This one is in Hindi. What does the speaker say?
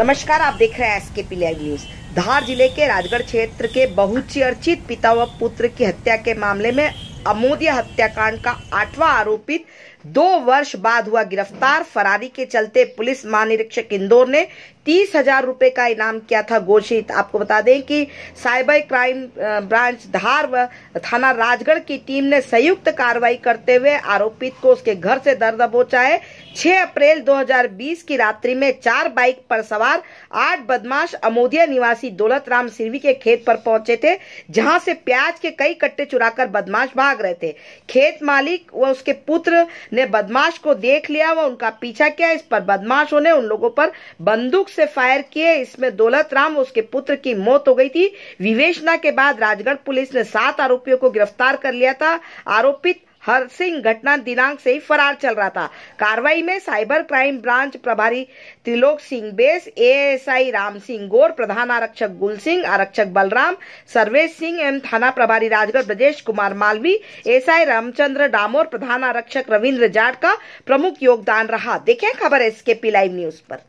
नमस्कार आप देख रहे हैं एस के पी लाइव न्यूज धार जिले के राजगढ़ क्षेत्र के बहुचर्चित पिता व पुत्र की हत्या के मामले में अमोदिया हत्याकांड का आठवां आरोपित दो वर्ष बाद हुआ गिरफ्तार फरारी के चलते पुलिस महानिरीक्षक इंदौर ने तीस हजार रूपए का इनाम किया था घोषित आपको बता दें कि साइबर क्राइम ब्रांच धार व थाना राजगढ़ की टीम ने संयुक्त कार्रवाई करते हुए आरोपित को उसके घर से दर दबोचा है छह अप्रैल 2020 की रात्रि में चार बाइक पर सवार आठ बदमाश अमोदिया निवासी दौलत राम सिरवी के खेत पर पहुंचे थे जहां से प्याज के कई कट्टे चुरा बदमाश भाग भाग रहे थे खेत मालिक व उसके पुत्र ने बदमाश को देख लिया व उनका पीछा किया इस पर बदमाशों ने उन लोगों पर बंदूक से फायर किए इसमें दौलत राम उसके पुत्र की मौत हो गई थी विवेचना के बाद राजगढ़ पुलिस ने सात आरोपियों को गिरफ्तार कर लिया था आरोपित हर सिंह घटना दिनांक से फरार चल रहा था कार्रवाई में साइबर क्राइम ब्रांच प्रभारी त्रिलोक सिंह बेस एएसआई राम सिंह गोर प्रधान आरक्षक गुल सिंह आरक्षक बलराम सर्वेश सिंह एवं थाना प्रभारी राजगढ़ ब्रजेश कुमार मालवी एसआई रामचंद्र डामोर प्रधान आरक्षक रविन्द्र जाट का प्रमुख योगदान रहा देखें खबर पी लाइव न्यूज पर